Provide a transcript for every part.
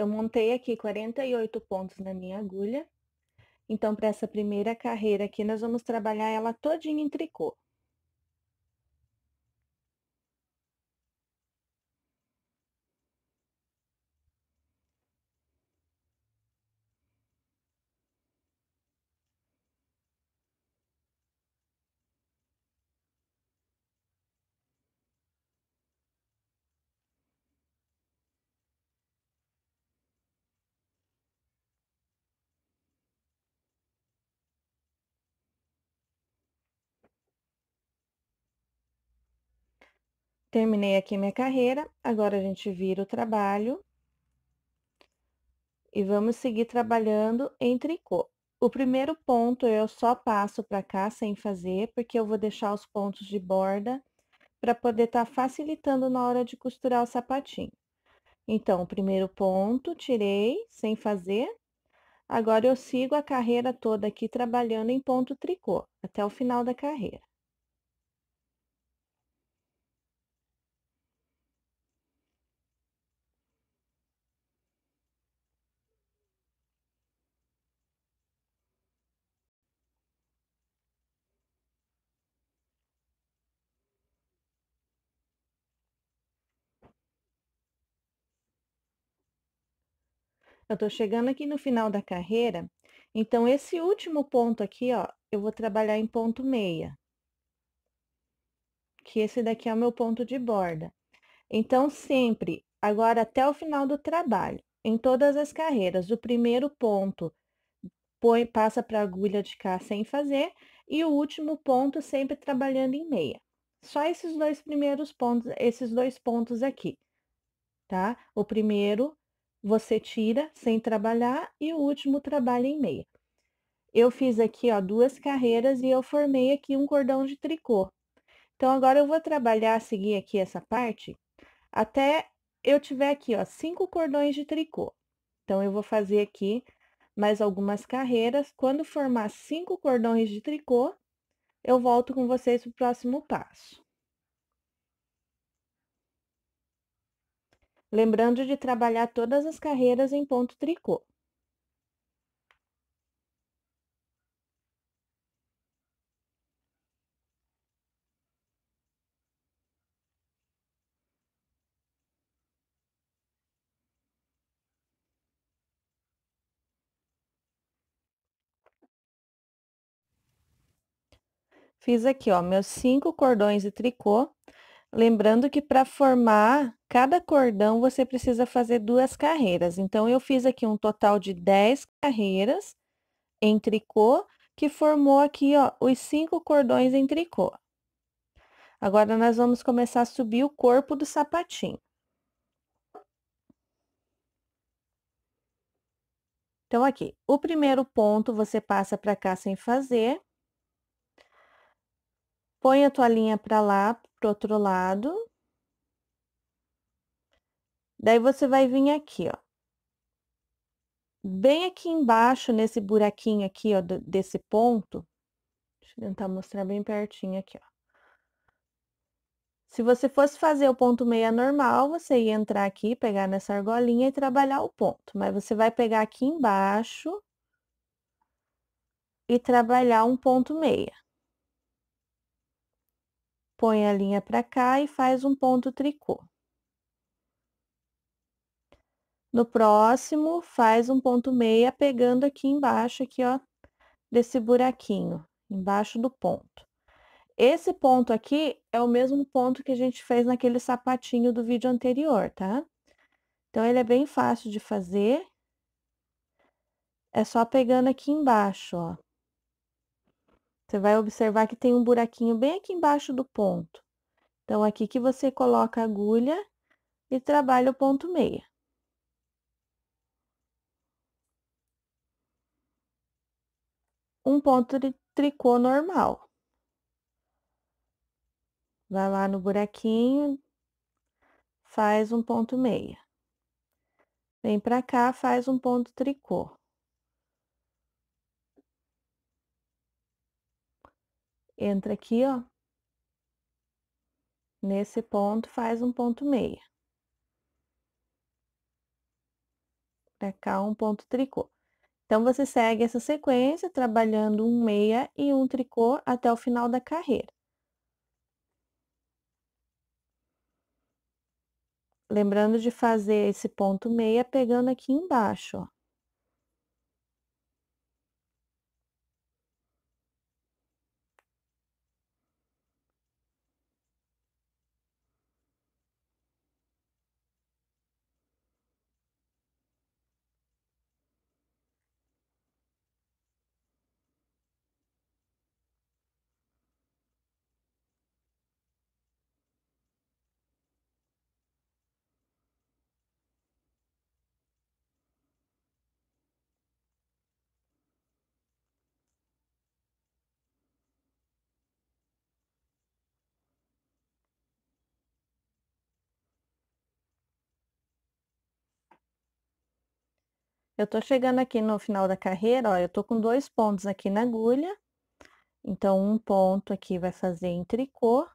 Eu montei aqui 48 pontos na minha agulha. Então, para essa primeira carreira aqui, nós vamos trabalhar ela todinha em tricô. Terminei aqui minha carreira, agora a gente vira o trabalho e vamos seguir trabalhando em tricô. O primeiro ponto eu só passo para cá sem fazer, porque eu vou deixar os pontos de borda para poder estar tá facilitando na hora de costurar o sapatinho. Então, o primeiro ponto tirei sem fazer. Agora, eu sigo a carreira toda aqui trabalhando em ponto tricô, até o final da carreira. eu estou chegando aqui no final da carreira, então esse último ponto aqui, ó, eu vou trabalhar em ponto meia. Que esse daqui é o meu ponto de borda. Então, sempre, agora até o final do trabalho, em todas as carreiras, o primeiro ponto põe, passa para a agulha de cá sem fazer, e o último ponto sempre trabalhando em meia. Só esses dois primeiros pontos, esses dois pontos aqui, tá? O primeiro você tira sem trabalhar e o último trabalha em meia. Eu fiz aqui, ó, duas carreiras e eu formei aqui um cordão de tricô. Então, agora eu vou trabalhar, seguir aqui essa parte, até eu tiver aqui, ó, cinco cordões de tricô. Então, eu vou fazer aqui mais algumas carreiras. Quando formar cinco cordões de tricô, eu volto com vocês para o próximo passo. lembrando de trabalhar todas as carreiras em ponto tricô. Fiz aqui, ó, meus cinco cordões de tricô, Lembrando que para formar cada cordão, você precisa fazer duas carreiras. Então, eu fiz aqui um total de 10 carreiras em tricô, que formou aqui ó, os cinco cordões em tricô. Agora, nós vamos começar a subir o corpo do sapatinho. Então, aqui, o primeiro ponto você passa para cá sem fazer. Põe a tua linha para lá, pro outro lado. Daí você vai vir aqui, ó. Bem aqui embaixo, nesse buraquinho aqui, ó, desse ponto. Deixa eu tentar mostrar bem pertinho aqui, ó. Se você fosse fazer o ponto meia normal, você ia entrar aqui, pegar nessa argolinha e trabalhar o ponto. Mas você vai pegar aqui embaixo e trabalhar um ponto meia põe a linha para cá e faz um ponto tricô. No próximo, faz um ponto meia pegando aqui embaixo, aqui, ó, desse buraquinho, embaixo do ponto. Esse ponto aqui é o mesmo ponto que a gente fez naquele sapatinho do vídeo anterior, tá? Então, ele é bem fácil de fazer. É só pegando aqui embaixo, ó. Você vai observar que tem um buraquinho bem aqui embaixo do ponto. Então, aqui que você coloca a agulha e trabalha o ponto meia. Um ponto de tricô normal. Vai lá no buraquinho, faz um ponto meia. Vem pra cá, faz um ponto tricô. entra aqui, ó, nesse ponto, faz um ponto meia. Pra cá, um ponto tricô. Então, você segue essa sequência, trabalhando um meia e um tricô até o final da carreira. Lembrando de fazer esse ponto meia pegando aqui embaixo, ó. Eu tô chegando aqui no final da carreira, ó, eu tô com dois pontos aqui na agulha. Então, um ponto aqui vai fazer em tricô.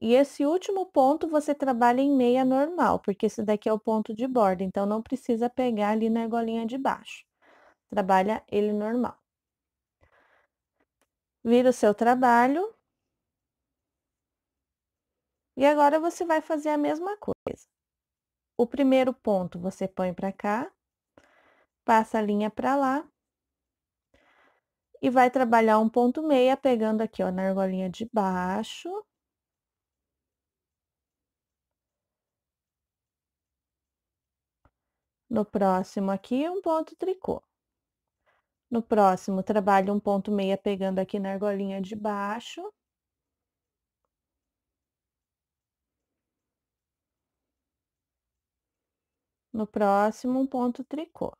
E esse último ponto você trabalha em meia normal, porque esse daqui é o ponto de borda, então não precisa pegar ali na argolinha de baixo. Trabalha ele normal. Vira o seu trabalho. E agora, você vai fazer a mesma coisa. O primeiro ponto você põe para cá, passa a linha para lá e vai trabalhar um ponto meia, pegando aqui, ó, na argolinha de baixo. No próximo aqui, um ponto tricô. No próximo, trabalho um ponto meia pegando aqui na argolinha de baixo. No próximo, um ponto tricô.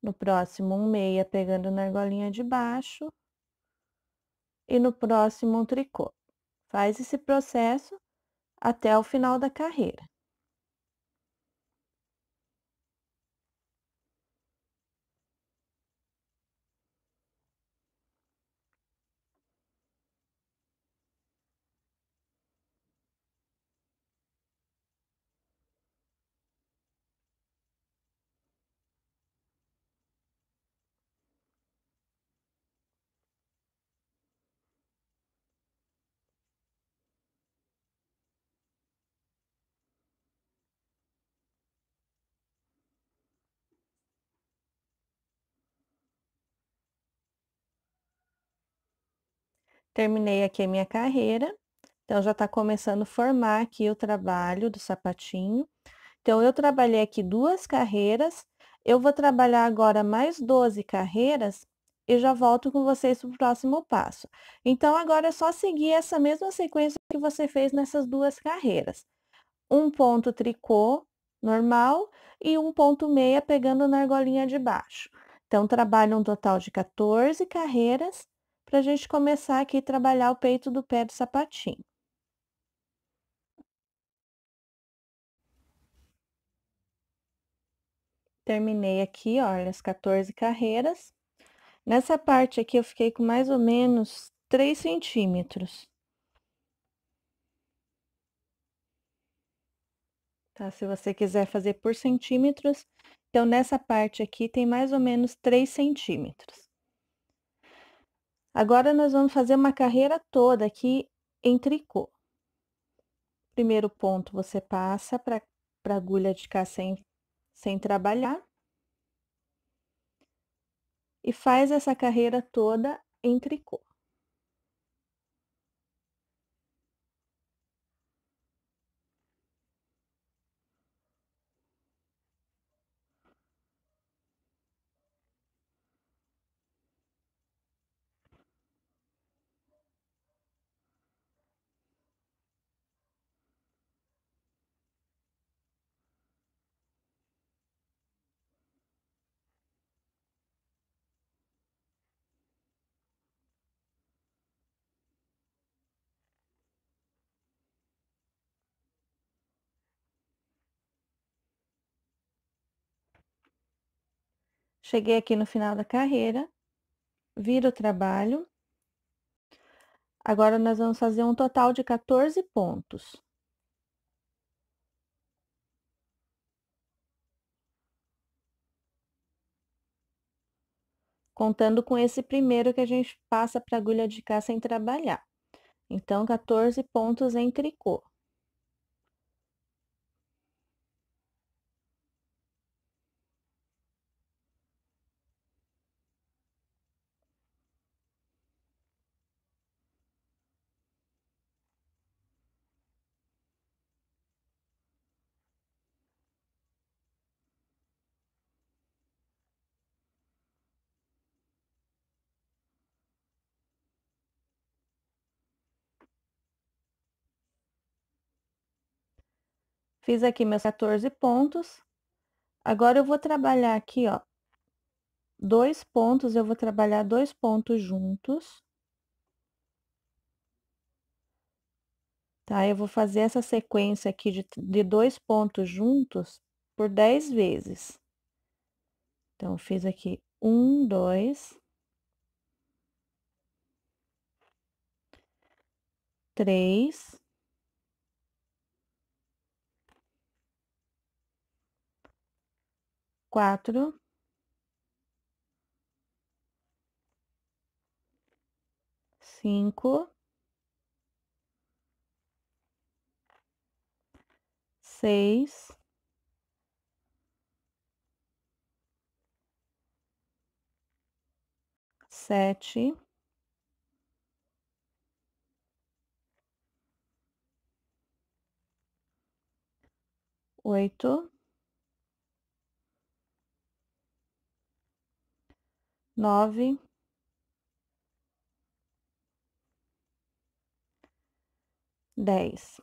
No próximo, um meia pegando na argolinha de baixo. E no próximo, um tricô. Faz esse processo até o final da carreira. Terminei aqui a minha carreira, então já está começando a formar aqui o trabalho do sapatinho. Então, eu trabalhei aqui duas carreiras, eu vou trabalhar agora mais 12 carreiras e já volto com vocês para o próximo passo. Então, agora é só seguir essa mesma sequência que você fez nessas duas carreiras. Um ponto tricô normal e um ponto meia pegando na argolinha de baixo. Então, trabalho um total de 14 carreiras para a gente começar aqui a trabalhar o peito do pé do sapatinho. Terminei aqui, olha, as 14 carreiras. Nessa parte aqui, eu fiquei com mais ou menos 3 centímetros. Tá? Se você quiser fazer por centímetros, então, nessa parte aqui, tem mais ou menos 3 centímetros. Agora, nós vamos fazer uma carreira toda aqui em tricô. Primeiro ponto, você passa para a agulha de cá sem, sem trabalhar. E faz essa carreira toda em tricô. Cheguei aqui no final da carreira, viro o trabalho. Agora, nós vamos fazer um total de 14 pontos. Contando com esse primeiro que a gente passa para a agulha de cá sem trabalhar. Então, 14 pontos em tricô. Fiz aqui meus 14 pontos. Agora, eu vou trabalhar aqui, ó, dois pontos, eu vou trabalhar dois pontos juntos. Tá? Eu vou fazer essa sequência aqui de, de dois pontos juntos por 10 vezes. Então, fiz aqui um, dois, três, quatro, cinco, seis, sete, oito. nove, dez.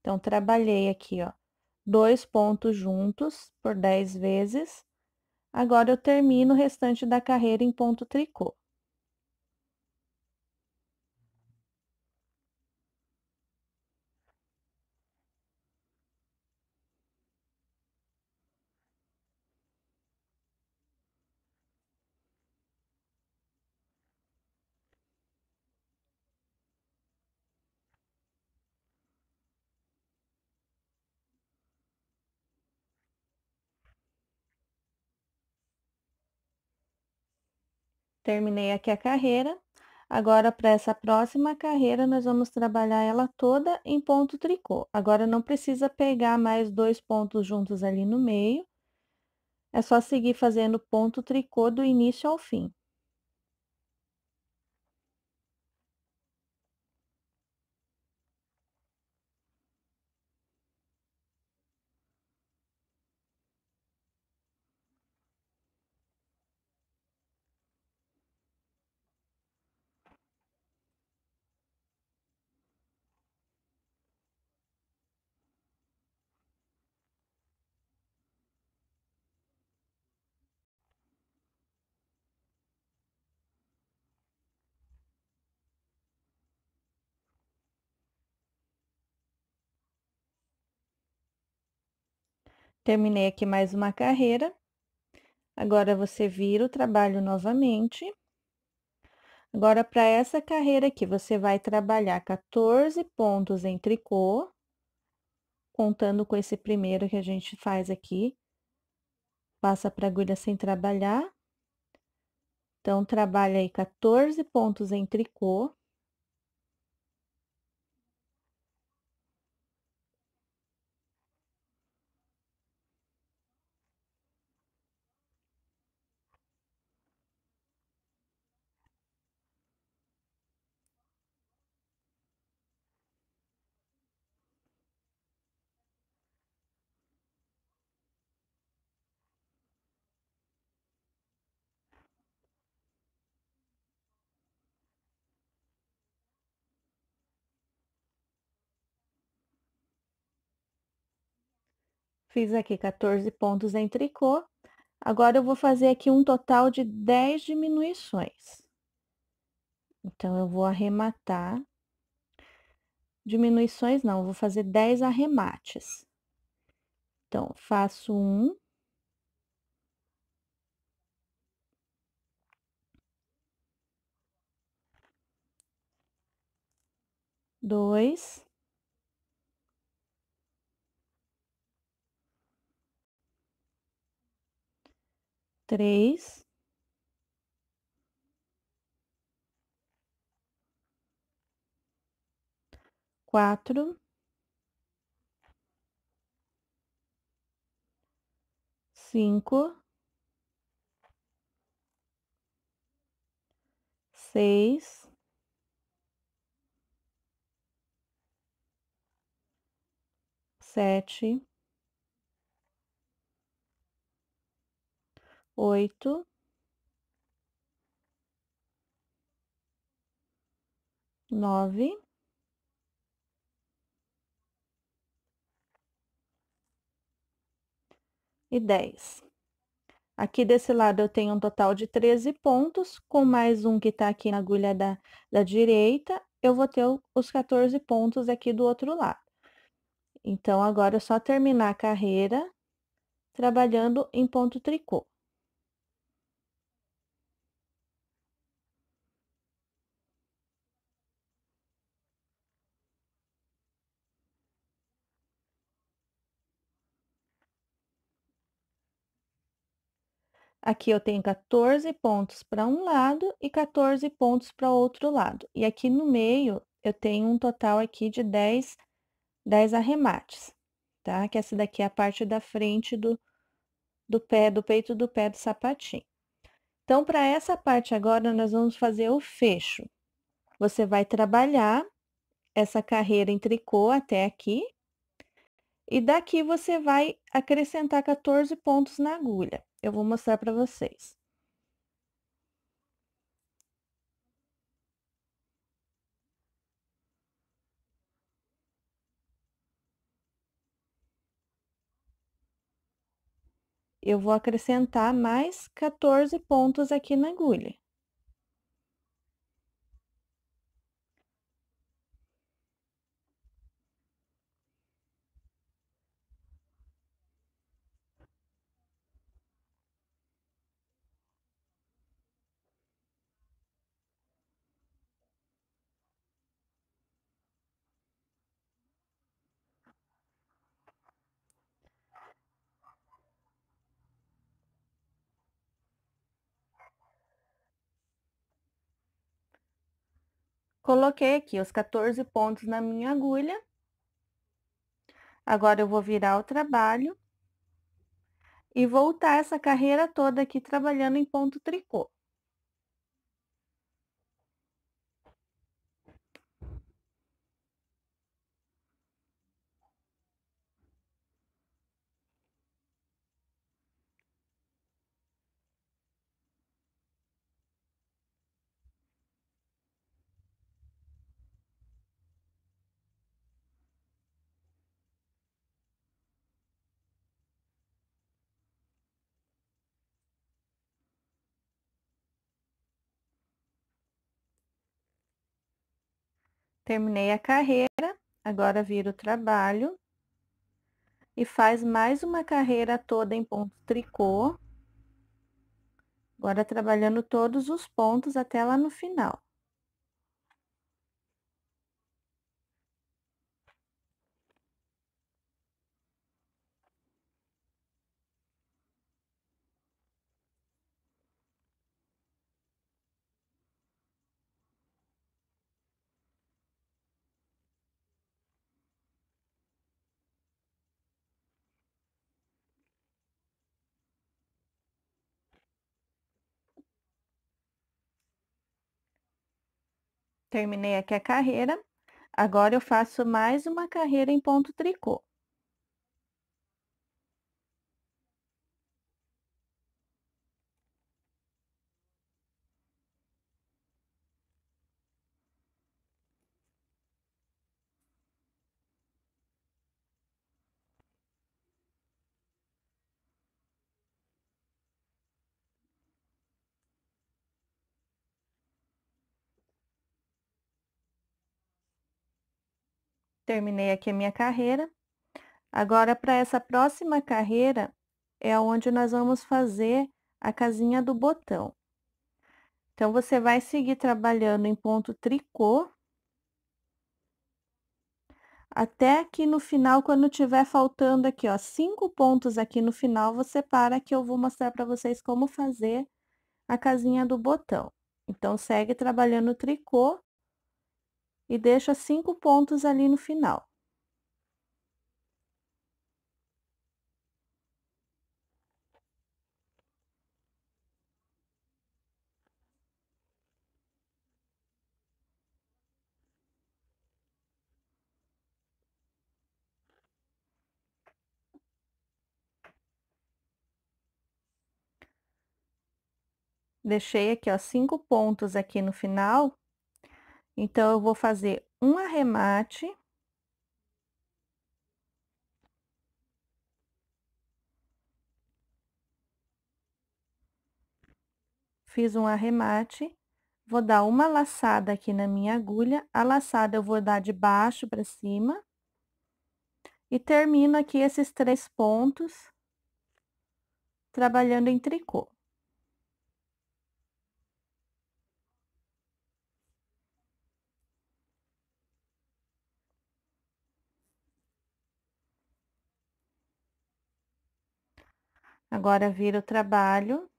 Então, trabalhei aqui, ó, dois pontos juntos por dez vezes. Agora, eu termino o restante da carreira em ponto tricô. terminei aqui a carreira. Agora, para essa próxima carreira, nós vamos trabalhar ela toda em ponto tricô. Agora, não precisa pegar mais dois pontos juntos ali no meio. É só seguir fazendo ponto tricô do início ao fim. Terminei aqui mais uma carreira. Agora, você vira o trabalho novamente. Agora, para essa carreira aqui, você vai trabalhar 14 pontos em tricô, contando com esse primeiro que a gente faz aqui. Passa para agulha sem trabalhar. Então, trabalha aí 14 pontos em tricô. Fiz aqui 14 pontos em tricô. Agora, eu vou fazer aqui um total de 10 diminuições. Então, eu vou arrematar. Diminuições não, vou fazer 10 arremates. Então, faço um. Dois. três, quatro, cinco, seis, sete. oito, nove, e dez. Aqui desse lado eu tenho um total de 13 pontos, com mais um que está aqui na agulha da, da direita, eu vou ter os 14 pontos aqui do outro lado. Então, agora é só terminar a carreira trabalhando em ponto tricô. Aqui eu tenho 14 pontos para um lado e 14 pontos para outro lado. E aqui no meio, eu tenho um total aqui de 10, 10 arremates, tá? Que essa daqui é a parte da frente do, do pé, do peito do pé do sapatinho. Então, para essa parte agora, nós vamos fazer o fecho. Você vai trabalhar essa carreira em tricô até aqui. E daqui, você vai acrescentar 14 pontos na agulha. Eu vou mostrar para vocês. Eu vou acrescentar mais 14 pontos aqui na agulha. Coloquei aqui os 14 pontos na minha agulha. Agora, eu vou virar o trabalho e voltar essa carreira toda aqui trabalhando em ponto tricô. Terminei a carreira, agora vira o trabalho. E faz mais uma carreira toda em ponto tricô. Agora, trabalhando todos os pontos até lá no final. terminei aqui a carreira, agora eu faço mais uma carreira em ponto tricô. terminei aqui a minha carreira. Agora, para essa próxima carreira, é onde nós vamos fazer a casinha do botão. Então, você vai seguir trabalhando em ponto tricô, até aqui no final, quando tiver faltando aqui, ó, cinco pontos aqui no final, você para que eu vou mostrar para vocês como fazer a casinha do botão. Então, segue trabalhando o tricô e deixa cinco pontos ali no final. Deixei aqui, ó, cinco pontos aqui no final então, eu vou fazer um arremate. Fiz um arremate, vou dar uma laçada aqui na minha agulha. A laçada eu vou dar de baixo para cima. E termino aqui esses três pontos, trabalhando em tricô. Agora, vira o trabalho.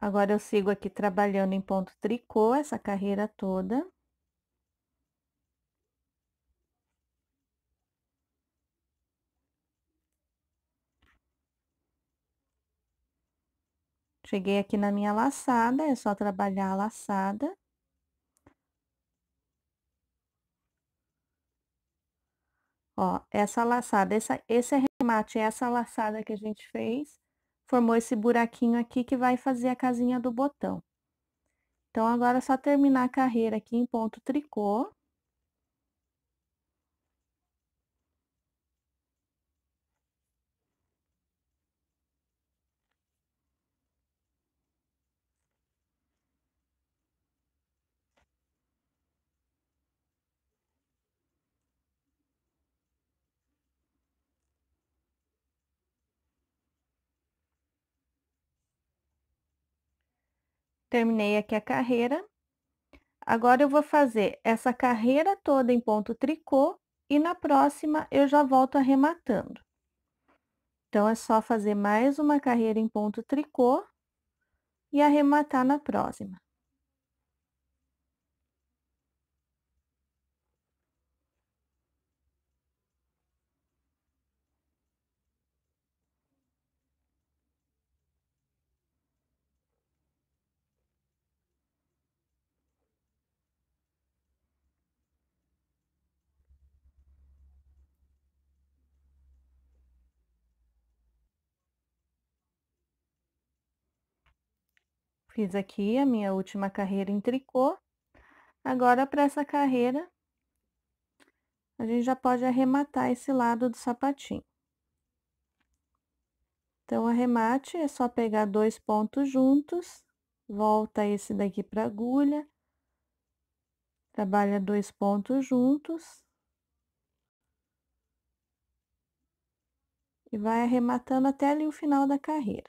Agora, eu sigo aqui trabalhando em ponto tricô essa carreira toda. Cheguei aqui na minha laçada, é só trabalhar a laçada. Ó, essa laçada, essa, esse arremate, essa laçada que a gente fez, formou esse buraquinho aqui que vai fazer a casinha do botão. Então, agora é só terminar a carreira aqui em ponto tricô. terminei aqui a carreira. Agora, eu vou fazer essa carreira toda em ponto tricô e na próxima eu já volto arrematando. Então, é só fazer mais uma carreira em ponto tricô e arrematar na próxima. Fiz aqui a minha última carreira em tricô. Agora, para essa carreira, a gente já pode arrematar esse lado do sapatinho. Então, arremate é só pegar dois pontos juntos, volta esse daqui para agulha, trabalha dois pontos juntos. E vai arrematando até ali o final da carreira.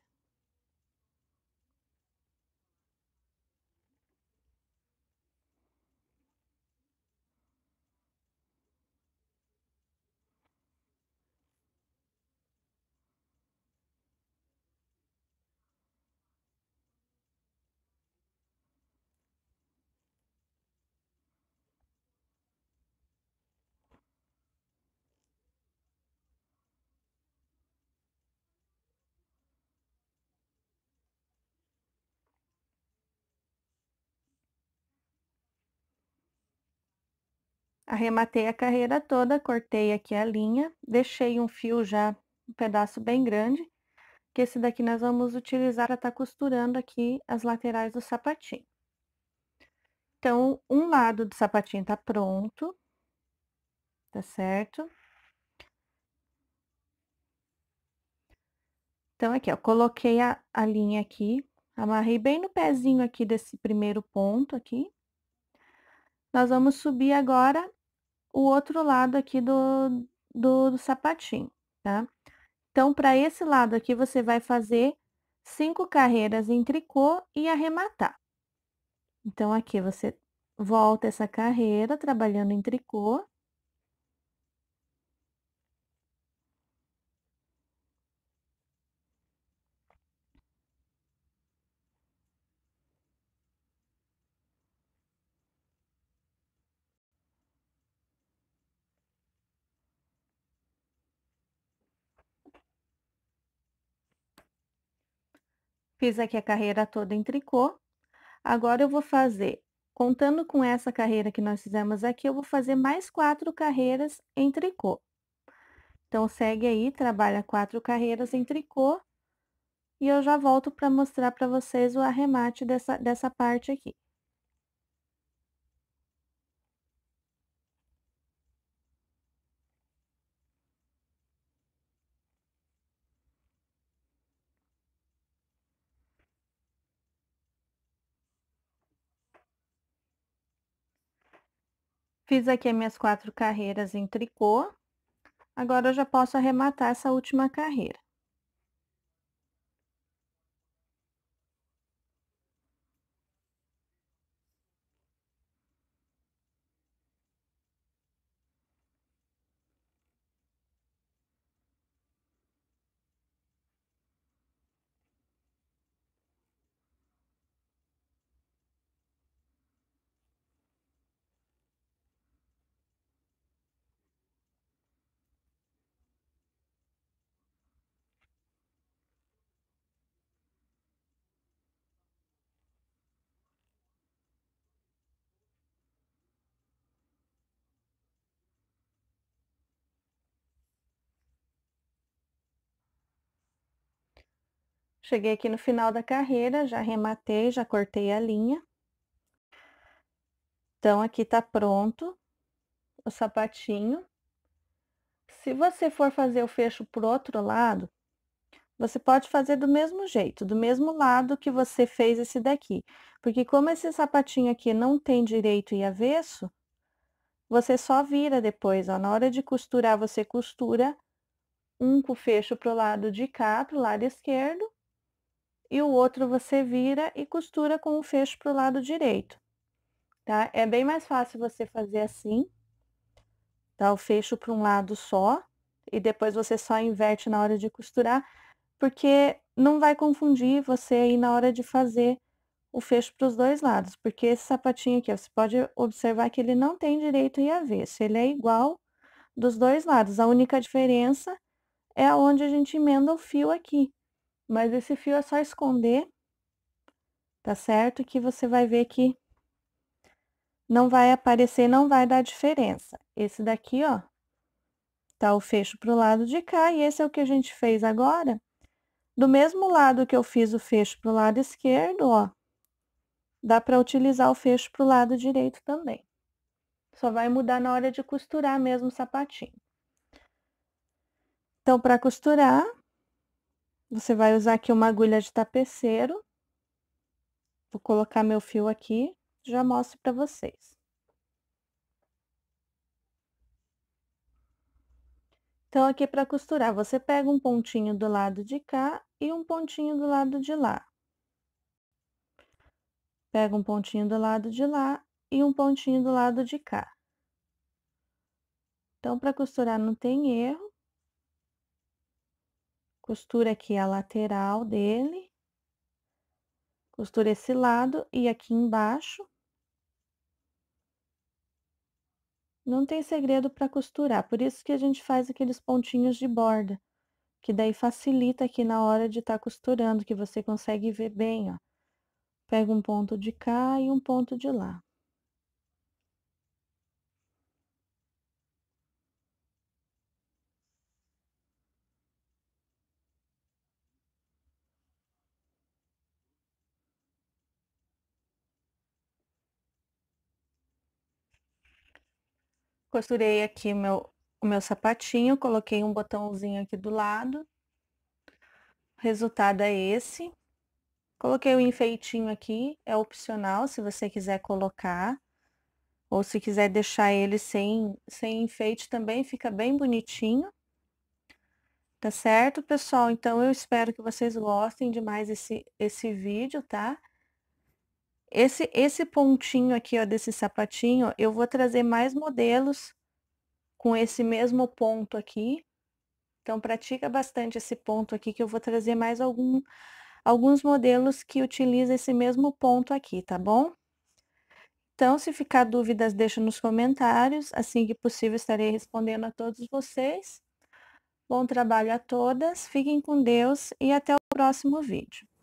Arrematei a carreira toda, cortei aqui a linha, deixei um fio já, um pedaço bem grande, que esse daqui nós vamos utilizar para estar tá costurando aqui as laterais do sapatinho. Então, um lado do sapatinho tá pronto, tá certo? Então, aqui, ó, coloquei a, a linha aqui, amarrei bem no pezinho aqui desse primeiro ponto aqui. Nós vamos subir agora o outro lado aqui do, do, do sapatinho, tá? Então, para esse lado aqui, você vai fazer cinco carreiras em tricô e arrematar. Então, aqui você volta essa carreira trabalhando em tricô, Fiz aqui a carreira toda em tricô. Agora, eu vou fazer, contando com essa carreira que nós fizemos aqui, eu vou fazer mais quatro carreiras em tricô. Então, segue aí, trabalha quatro carreiras em tricô. E eu já volto para mostrar para vocês o arremate dessa, dessa parte aqui. Fiz aqui minhas quatro carreiras em tricô. Agora, eu já posso arrematar essa última carreira. Cheguei aqui no final da carreira, já rematei, já cortei a linha. Então, aqui tá pronto o sapatinho. Se você for fazer o fecho por outro lado, você pode fazer do mesmo jeito, do mesmo lado que você fez esse daqui. Porque como esse sapatinho aqui não tem direito e avesso, você só vira depois, ó. Na hora de costurar, você costura um com o fecho pro lado de cá, pro lado esquerdo, e o outro você vira e costura com o fecho para o lado direito, tá? É bem mais fácil você fazer assim, tá? O fecho para um lado só, e depois você só inverte na hora de costurar, porque não vai confundir você aí na hora de fazer o fecho para os dois lados, porque esse sapatinho aqui, você pode observar que ele não tem direito e avesso, ele é igual dos dois lados, a única diferença é onde a gente emenda o fio aqui, mas esse fio é só esconder, tá certo? Que você vai ver que não vai aparecer, não vai dar diferença. Esse daqui, ó, tá o fecho pro lado de cá e esse é o que a gente fez agora. Do mesmo lado que eu fiz o fecho pro lado esquerdo, ó, dá para utilizar o fecho pro lado direito também. Só vai mudar na hora de costurar mesmo o sapatinho. Então, para costurar, você vai usar aqui uma agulha de tapeceiro. Vou colocar meu fio aqui, já mostro para vocês. Então, aqui para costurar, você pega um pontinho do lado de cá e um pontinho do lado de lá. Pega um pontinho do lado de lá e um pontinho do lado de cá. Então, para costurar não tem erro. Costura aqui a lateral dele. Costura esse lado e aqui embaixo. Não tem segredo para costurar, por isso que a gente faz aqueles pontinhos de borda, que daí facilita aqui na hora de estar tá costurando, que você consegue ver bem, ó. Pega um ponto de cá e um ponto de lá. Costurei aqui meu, o meu sapatinho, coloquei um botãozinho aqui do lado. O resultado é esse. Coloquei o um enfeitinho aqui, é opcional se você quiser colocar. Ou se quiser deixar ele sem, sem enfeite também, fica bem bonitinho. Tá certo, pessoal? Então, eu espero que vocês gostem demais esse, esse vídeo, tá? Esse, esse pontinho aqui, ó, desse sapatinho, eu vou trazer mais modelos com esse mesmo ponto aqui. Então, pratica bastante esse ponto aqui, que eu vou trazer mais algum, alguns modelos que utilizam esse mesmo ponto aqui, tá bom? Então, se ficar dúvidas, deixa nos comentários. Assim que possível, estarei respondendo a todos vocês. Bom trabalho a todas, fiquem com Deus e até o próximo vídeo.